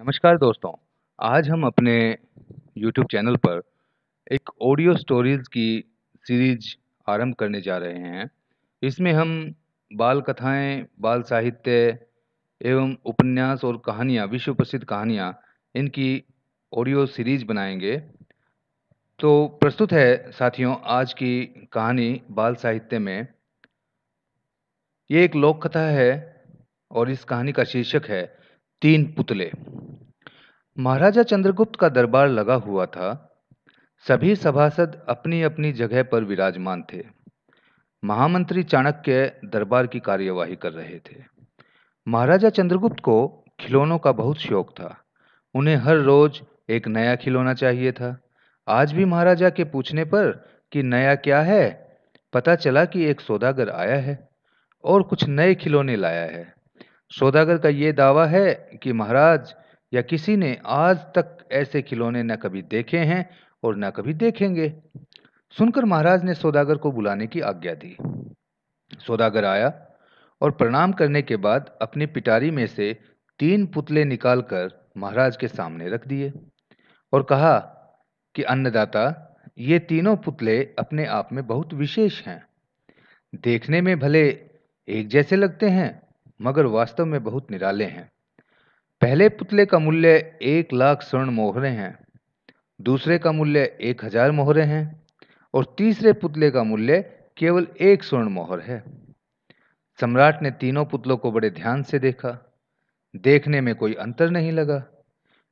नमस्कार दोस्तों आज हम अपने YouTube चैनल पर एक ऑडियो स्टोरीज की सीरीज आरंभ करने जा रहे हैं इसमें हम बाल कथाएं, बाल साहित्य एवं उपन्यास और कहानियाँ विश्व प्रसिद्ध कहानियाँ इनकी ऑडियो सीरीज बनाएंगे तो प्रस्तुत है साथियों आज की कहानी बाल साहित्य में ये एक लोक कथा है और इस कहानी का शीर्षक है तीन पुतले महाराजा चंद्रगुप्त का दरबार लगा हुआ था सभी सभासद अपनी अपनी जगह पर विराजमान थे महामंत्री चाणक्य दरबार की कार्यवाही कर रहे थे महाराजा चंद्रगुप्त को खिलौनों का बहुत शौक था उन्हें हर रोज एक नया खिलौना चाहिए था आज भी महाराजा के पूछने पर कि नया क्या है पता चला कि एक सौदागर आया है और कुछ नए खिलौने लाया है सौदागर का ये दावा है कि महाराज या किसी ने आज तक ऐसे खिलौने न कभी देखे हैं और न कभी देखेंगे सुनकर महाराज ने सौदागर को बुलाने की आज्ञा दी सौदागर आया और प्रणाम करने के बाद अपनी पिटारी में से तीन पुतले निकालकर महाराज के सामने रख दिए और कहा कि अन्नदाता ये तीनों पुतले अपने आप में बहुत विशेष हैं देखने में भले एक जैसे लगते हैं मगर वास्तव में बहुत निराले हैं पहले पुतले का मूल्य एक लाख स्वर्ण मोहरे हैं दूसरे का मूल्य एक हजार मोहरे हैं और तीसरे पुतले का मूल्य केवल एक स्वर्ण मोहर है सम्राट ने तीनों पुतलों को बड़े ध्यान से देखा देखने में कोई अंतर नहीं लगा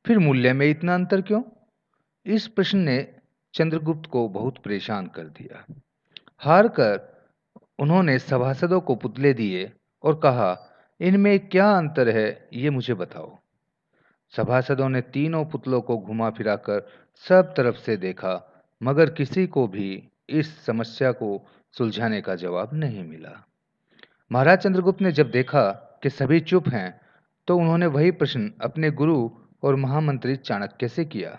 फिर मूल्य में इतना अंतर क्यों इस प्रश्न ने चंद्रगुप्त को बहुत परेशान कर दिया हार कर उन्होंने सभासदों को पुतले दिए और कहा इनमें क्या अंतर है ये मुझे बताओ सभासदों ने तीनों पुतलों को घुमा फिराकर सब तरफ से देखा मगर किसी को भी इस समस्या को सुलझाने का जवाब नहीं मिला महाराज चंद्रगुप्त ने जब देखा कि सभी चुप हैं तो उन्होंने वही प्रश्न अपने गुरु और महामंत्री चाणक्य से किया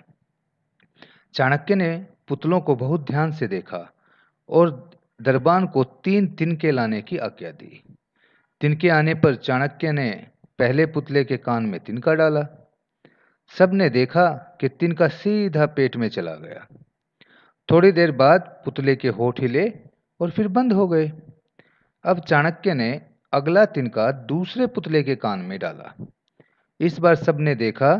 चाणक्य ने पुतलों को बहुत ध्यान से देखा और दरबान को तीन तिनके लाने की आज्ञा दी तिनके आने पर चाणक्य ने पहले पुतले के कान में तिनका डाला सब ने देखा कि तिनका सीधा पेट में चला गया थोड़ी देर बाद पुतले के होठ हिले और फिर बंद हो गए अब चाणक्य ने अगला तिनका दूसरे पुतले के कान में डाला इस बार सबने देखा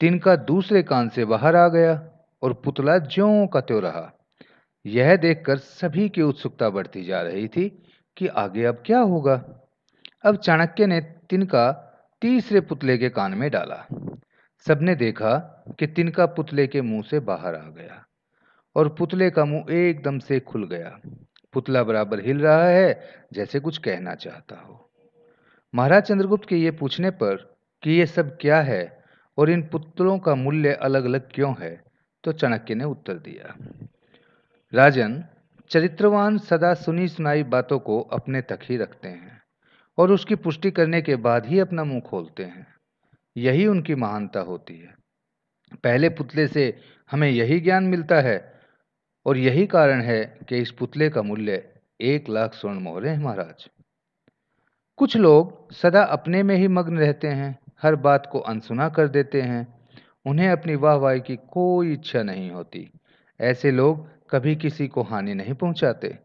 तिनका दूसरे कान से बाहर आ गया और पुतला ज्यों का त्यो रहा यह देखकर सभी की उत्सुकता बढ़ती जा रही थी कि आगे अब क्या होगा अब चाणक्य ने तिनका तीसरे पुतले के कान में डाला सबने देखा कि तिनका पुतले के मुंह से बाहर आ गया और पुतले का मुंह एकदम से खुल गया पुतला बराबर हिल रहा है जैसे कुछ कहना चाहता हो महाराज चंद्रगुप्त के ये पूछने पर कि ये सब क्या है और इन पुतलों का मूल्य अलग अलग क्यों है तो चाणक्य ने उत्तर दिया राजन चरित्रवान सदा सुनी सुनाई बातों को अपने तक ही रखते हैं और उसकी पुष्टि करने के बाद ही अपना मुंह खोलते हैं यही उनकी महानता होती है पहले पुतले से हमें यही ज्ञान मिलता है और यही कारण है कि इस पुतले का मूल्य एक लाख स्वर्ण मोहरे हैं महाराज कुछ लोग सदा अपने में ही मग्न रहते हैं हर बात को अनसुना कर देते हैं उन्हें अपनी वाहवाही की कोई इच्छा नहीं होती ऐसे लोग कभी किसी को हानि नहीं पहुंचाते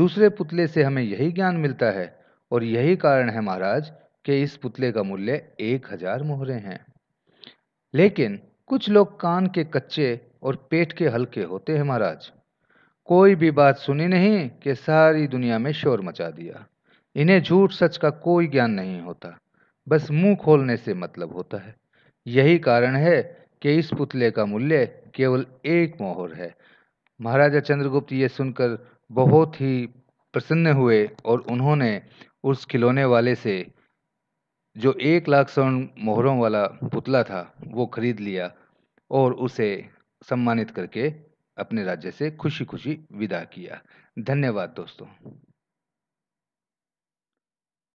दूसरे पुतले से हमें यही ज्ञान मिलता है और यही कारण है महाराज कि इस पुतले का मूल्य एक हजार मोहरे हैं लेकिन कुछ लोग कान के कच्चे और पेट के हल्के होते हैं महाराज कोई भी बात सुनी नहीं कि सारी दुनिया में शोर मचा दिया इन्हें झूठ सच का कोई ज्ञान नहीं होता बस मुंह खोलने से मतलब होता है यही कारण है कि इस पुतले का मूल्य केवल एक मोहर है महाराजा चंद्रगुप्त ये सुनकर बहुत ही प्रसन्न हुए और उन्होंने उस खिलौने वाले से जो एक लाख स्वर्ण मोहरों वाला पुतला था वो खरीद लिया और उसे सम्मानित करके अपने राज्य से खुशी खुशी विदा किया धन्यवाद दोस्तों